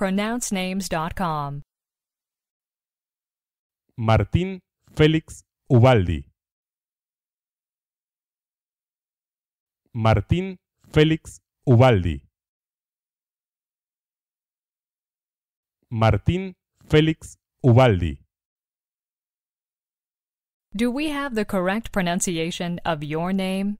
pronouncenames.com. Martín Félix Ubaldi. Martín Félix Ubaldi. Martín Félix Ubaldi. Do we have the correct pronunciation of your name?